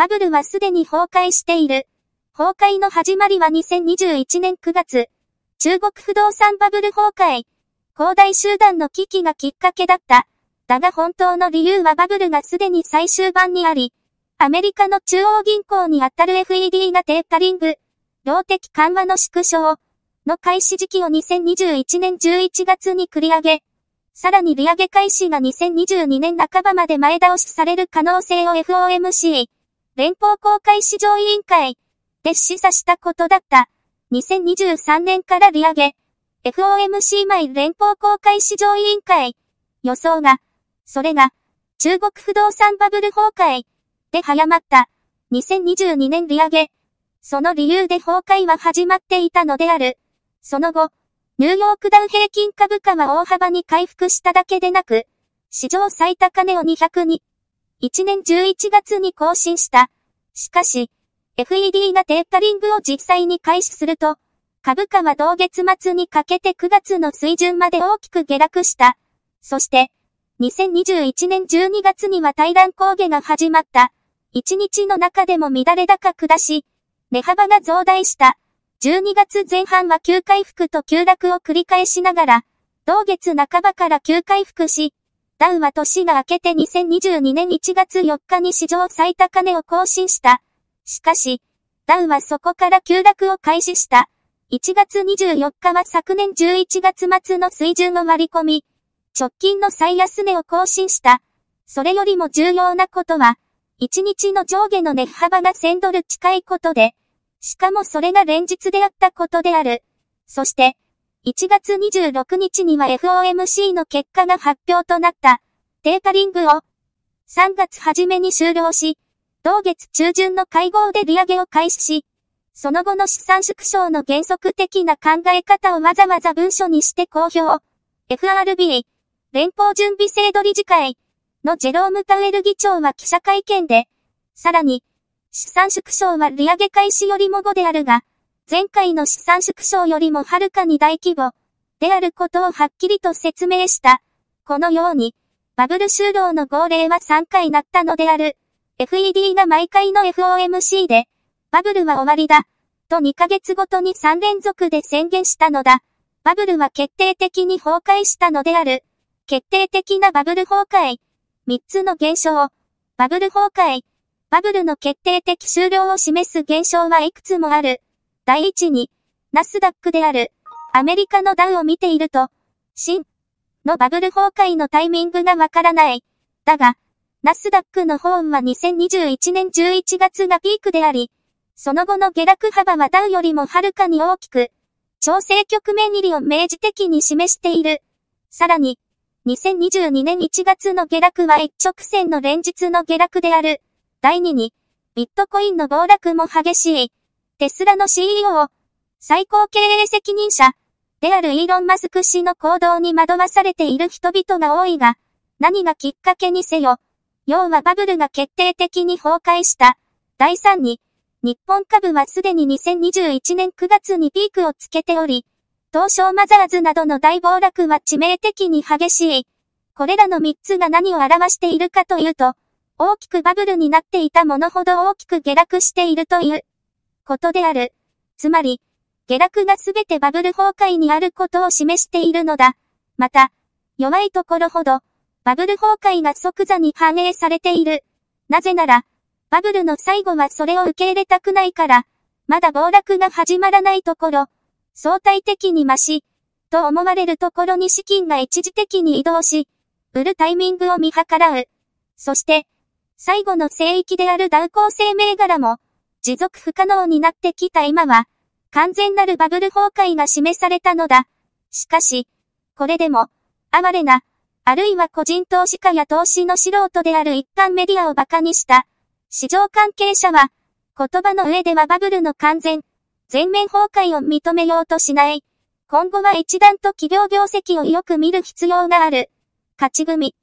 バブルはすでに崩壊している。崩壊の始まりは2021年9月。中国不動産バブル崩壊。恒大集団の危機がきっかけだった。だが本当の理由はバブルがすでに最終版にあり、アメリカの中央銀行にあたる FED がテーパリング、量的緩和の縮小の開始時期を2021年11月に繰り上げ、さらに利上げ開始が2022年半ばまで前倒しされる可能性を FOMC、連邦公開市場委員会で示唆したことだった。2023年から利上げ、FOMC 前連邦公開市場委員会予想が、それが、中国不動産バブル崩壊で早まった。2022年利上げ。その理由で崩壊は始まっていたのである。その後、ニューヨークダウ平均株価は大幅に回復しただけでなく、史上最高値を202 1年11月に更新した。しかし、FED がテーパリングを実際に開始すると、株価は同月末にかけて9月の水準まで大きく下落した。そして、2021年12月には対談講芸が始まった。1日の中でも乱れ高下し、値幅が増大した。12月前半は急回復と急落を繰り返しながら、同月半ばから急回復し、ダウは年が明けて2022年1月4日に史上最高値を更新した。しかし、ダウはそこから急落を開始した。1月24日は昨年11月末の水準を割り込み、直近の最安値を更新した。それよりも重要なことは、1日の上下の値幅が1000ドル近いことで、しかもそれが連日であったことである。そして、1月26日には FOMC の結果が発表となった、テータリングを、3月初めに終了し、同月中旬の会合で利上げを開始し、その後の資産縮小の原則的な考え方をわざわざ文書にして公表。FRB、連邦準備制度理事会のジェローム・パウエル議長は記者会見で、さらに、資産縮小は利上げ開始よりも後であるが、前回の資産縮小よりもはるかに大規模であることをはっきりと説明した。このように、バブル就労の号令は3回なったのである。FED が毎回の FOMC で、バブルは終わりだ、と2ヶ月ごとに3連続で宣言したのだ。バブルは決定的に崩壊したのである。決定的なバブル崩壊。3つの現象。バブル崩壊。バブルの決定的終了を示す現象はいくつもある。第一に、ナスダックである、アメリカのダウを見ていると、新のバブル崩壊のタイミングがわからない。だが、ナスダックのホーンは2021年11月がピークであり、その後の下落幅はダウよりもはるかに大きく、調整局面入りを明示的に示している。さらに、2022年1月の下落は一直線の連日の下落である。第2に、ビットコインの暴落も激しい。テスラの CEO、最高経営責任者、であるイーロン・マスク氏の行動に惑わされている人々が多いが、何がきっかけにせよ、要はバブルが決定的に崩壊した。第3に、日本株はすでに2021年9月にピークをつけており、東証マザーズなどの大暴落は致命的に激しい。これらの3つが何を表しているかというと、大きくバブルになっていたものほど大きく下落しているという。ことである。つまり、下落がすべてバブル崩壊にあることを示しているのだ。また、弱いところほど、バブル崩壊が即座に反映されている。なぜなら、バブルの最後はそれを受け入れたくないから、まだ暴落が始まらないところ、相対的に増し、と思われるところに資金が一時的に移動し、売るタイミングを見計らう。そして、最後の聖域であるダウ構成銘柄も、持続不可能になってきた今は、完全なるバブル崩壊が示されたのだ。しかし、これでも、哀れな、あるいは個人投資家や投資の素人である一般メディアを馬鹿にした、市場関係者は、言葉の上ではバブルの完全、全面崩壊を認めようとしない。今後は一段と企業業績をよく見る必要がある。勝ち組、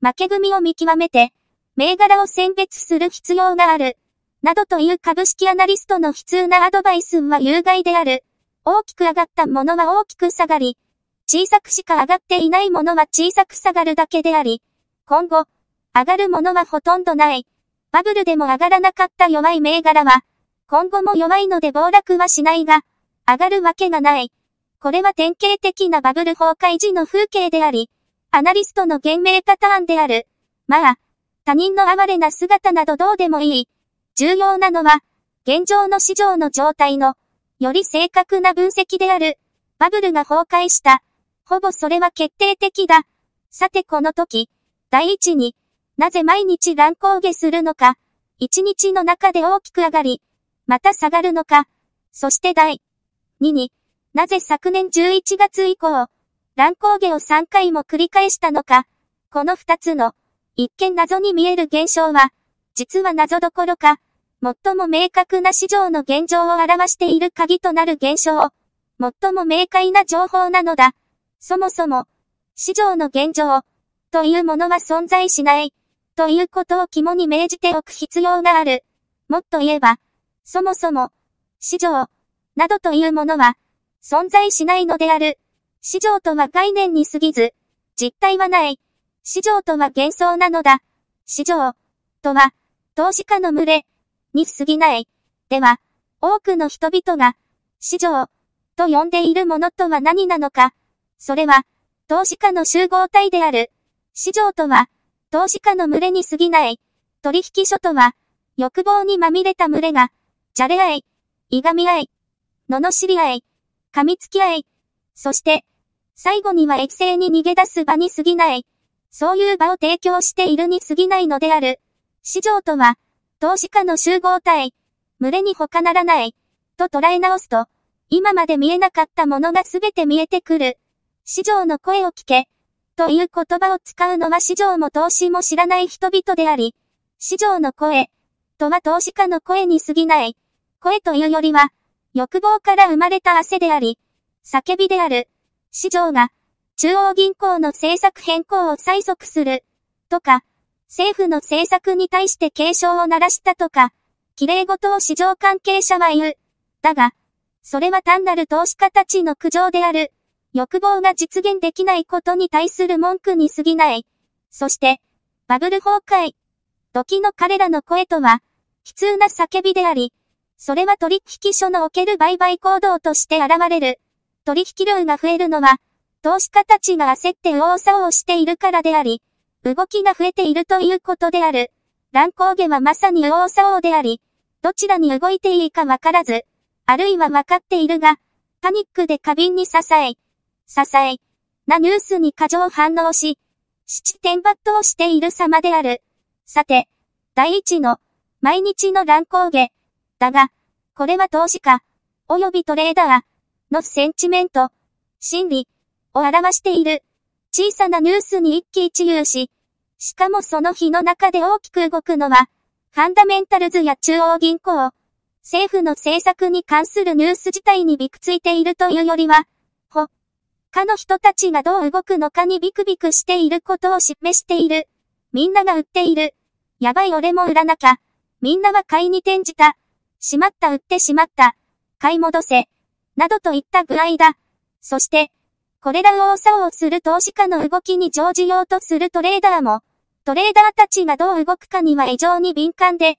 負け組を見極めて、銘柄を選別する必要がある。などという株式アナリストの悲痛なアドバイスは有害である。大きく上がったものは大きく下がり、小さくしか上がっていないものは小さく下がるだけであり、今後、上がるものはほとんどない。バブルでも上がらなかった弱い銘柄は、今後も弱いので暴落はしないが、上がるわけがない。これは典型的なバブル崩壊時の風景であり、アナリストの言明パターンである。まあ、他人の哀れな姿などどうでもいい。重要なのは、現状の市場の状態の、より正確な分析である、バブルが崩壊した。ほぼそれは決定的だ。さてこの時、第一に、なぜ毎日乱高下するのか、一日の中で大きく上がり、また下がるのか、そして第2に、なぜ昨年11月以降、乱高下を3回も繰り返したのか、この2つの、一見謎に見える現象は、実は謎どころか、最も明確な市場の現状を表している鍵となる現象。最も明快な情報なのだ。そもそも、市場の現状、というものは存在しない、ということを肝に銘じておく必要がある。もっと言えば、そもそも、市場、などというものは、存在しないのである。市場とは概念に過ぎず、実態はない。市場とは幻想なのだ。市場、とは、投資家の群れ、に過ぎない。では、多くの人々が、市場、と呼んでいるものとは何なのか。それは、投資家の集合体である。市場とは、投資家の群れに過ぎない。取引所とは、欲望にまみれた群れが、じゃれ合い、いがみ合い、罵り合い、噛みつき合い、そして、最後には液性に逃げ出す場に過ぎない。そういう場を提供しているに過ぎないのである。市場とは、投資家の集合体、群れに他ならない、と捉え直すと、今まで見えなかったものがすべて見えてくる。市場の声を聞け、という言葉を使うのは市場も投資も知らない人々であり、市場の声、とは投資家の声に過ぎない。声というよりは、欲望から生まれた汗であり、叫びである。市場が、中央銀行の政策変更を催促する、とか、政府の政策に対して警鐘を鳴らしたとか、綺麗事を市場関係者は言う。だが、それは単なる投資家たちの苦情である。欲望が実現できないことに対する文句に過ぎない。そして、バブル崩壊。時の彼らの声とは、悲痛な叫びであり、それは取引所のおける売買行動として現れる。取引量が増えるのは、投資家たちが焦って右往左往しているからであり、動きが増えているということである。乱高下はまさに右往左往であり、どちらに動いていいかわからず、あるいはわかっているが、パニックで過敏に支え、支え、なニュースに過剰反応し、七点抜刀している様である。さて、第一の、毎日の乱高下。だが、これは投資家、及びトレーダー、のセンチメント、心理、を表している。小さなニュースに一喜一憂し、しかもその日の中で大きく動くのは、ファンダメンタルズや中央銀行、政府の政策に関するニュース自体にびくついているというよりは、ほ、かの人たちがどう動くのかにビクビクしていることを示している。みんなが売っている。やばい俺も売らなきゃ。みんなは買いに転じた。しまった売ってしまった。買い戻せ。などといった具合だ。そして、これらを操左往する投資家の動きに乗じようとするトレーダーも、トレーダーたちがどう動くかには異常に敏感で、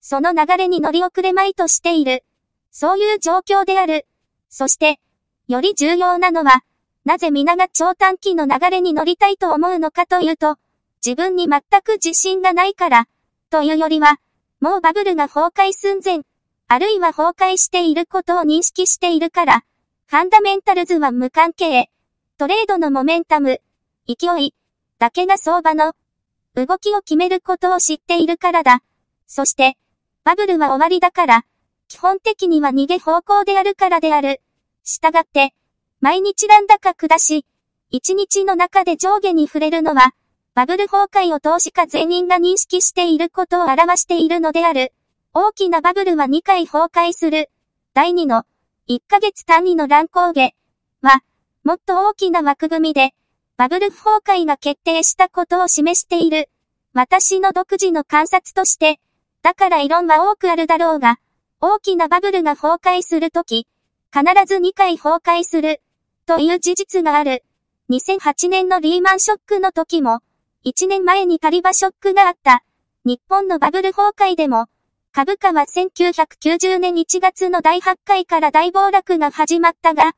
その流れに乗り遅れまいとしている。そういう状況である。そして、より重要なのは、なぜ皆が超短期の流れに乗りたいと思うのかというと、自分に全く自信がないから、というよりは、もうバブルが崩壊寸前、あるいは崩壊していることを認識しているから、ファンダメンタルズは無関係。トレードのモメンタム、勢い、だけが相場の、動きを決めることを知っているからだ。そして、バブルは終わりだから、基本的には逃げ方向であるからである。したがって、毎日ラン高下し、一日の中で上下に触れるのは、バブル崩壊を投資家全員が認識していることを表しているのである。大きなバブルは2回崩壊する。第2の、1ヶ月単位の乱高下は、もっと大きな枠組みで、バブル崩壊が決定したことを示している。私の独自の観察として、だから異論は多くあるだろうが、大きなバブルが崩壊するとき、必ず2回崩壊する、という事実がある。2008年のリーマンショックの時も、1年前にカリバショックがあった、日本のバブル崩壊でも、株価は1990年1月の大発会から大暴落が始まったが、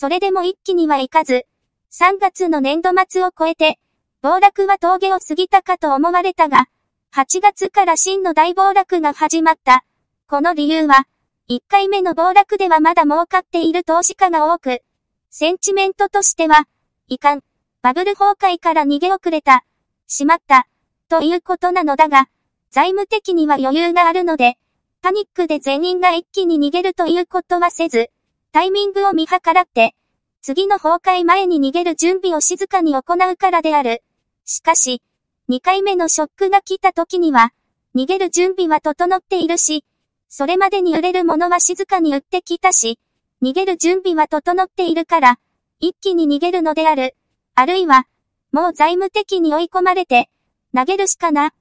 それでも一気にはいかず、3月の年度末を超えて、暴落は峠を過ぎたかと思われたが、8月から真の大暴落が始まった。この理由は、1回目の暴落ではまだ儲かっている投資家が多く、センチメントとしては、いかん、バブル崩壊から逃げ遅れた、しまった、ということなのだが、財務的には余裕があるので、パニックで全員が一気に逃げるということはせず、タイミングを見計らって、次の崩壊前に逃げる準備を静かに行うからである。しかし、2回目のショックが来た時には、逃げる準備は整っているし、それまでに売れるものは静かに売ってきたし、逃げる準備は整っているから、一気に逃げるのである。あるいは、もう財務的に追い込まれて、投げるしかな。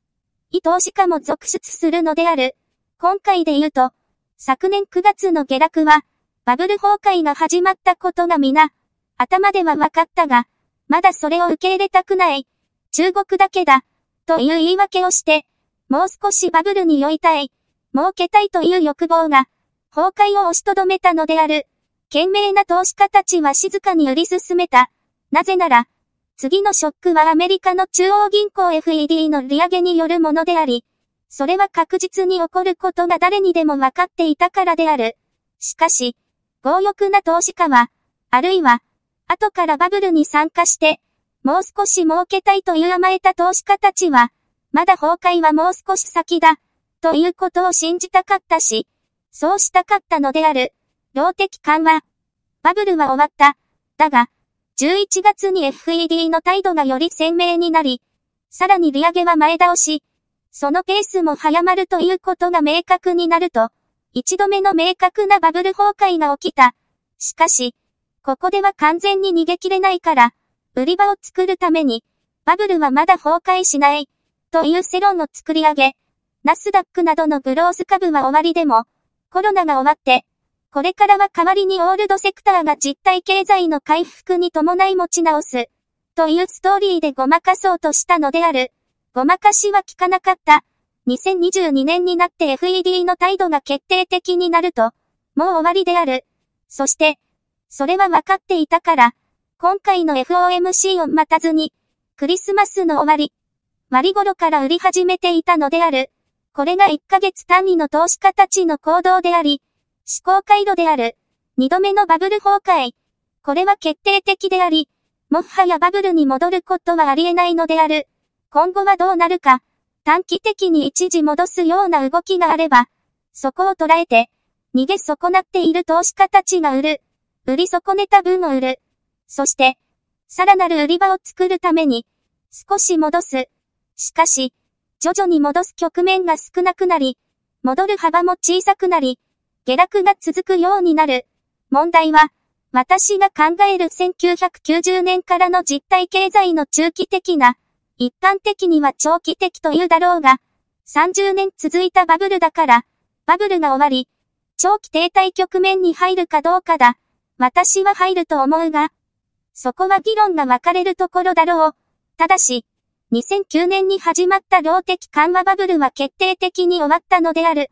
伊藤しかも続出するのである。今回で言うと、昨年9月の下落は、バブル崩壊が始まったことが皆、頭では分かったが、まだそれを受け入れたくない、中国だけだ、という言い訳をして、もう少しバブルに酔いたい、儲けたいという欲望が、崩壊を押しとどめたのである。賢明な投資家たちは静かに売り進めた。なぜなら、次のショックはアメリカの中央銀行 FED の利上げによるものであり、それは確実に起こることが誰にでも分かっていたからである。しかし、強欲な投資家は、あるいは、後からバブルに参加して、もう少し儲けたいという甘えた投資家たちは、まだ崩壊はもう少し先だ、ということを信じたかったし、そうしたかったのである。量的緩和。バブルは終わった。だが、11月に FED の態度がより鮮明になり、さらに利上げは前倒し、そのペースも早まるということが明確になると、一度目の明確なバブル崩壊が起きた。しかし、ここでは完全に逃げ切れないから、売り場を作るために、バブルはまだ崩壊しない、という世論を作り上げ、ナスダックなどのグロース株は終わりでも、コロナが終わって、これからは代わりにオールドセクターが実体経済の回復に伴い持ち直す、というストーリーでごまかそうとしたのである。ごまかしは効かなかった。2022年になって FED の態度が決定的になると、もう終わりである。そして、それは分かっていたから、今回の FOMC を待たずに、クリスマスの終わり、割頃から売り始めていたのである。これが1ヶ月単位の投資家たちの行動であり、思考回路である。2度目のバブル崩壊。これは決定的であり、もはやバブルに戻ることはありえないのである。今後はどうなるか。短期的に一時戻すような動きがあれば、そこを捉えて、逃げ損なっている投資家たちが売る、売り損ねた分を売る。そして、さらなる売り場を作るために、少し戻す。しかし、徐々に戻す局面が少なくなり、戻る幅も小さくなり、下落が続くようになる。問題は、私が考える1990年からの実体経済の中期的な、一般的には長期的というだろうが、30年続いたバブルだから、バブルが終わり、長期停滞局面に入るかどうかだ。私は入ると思うが、そこは議論が分かれるところだろう。ただし、2009年に始まった量的緩和バブルは決定的に終わったのである。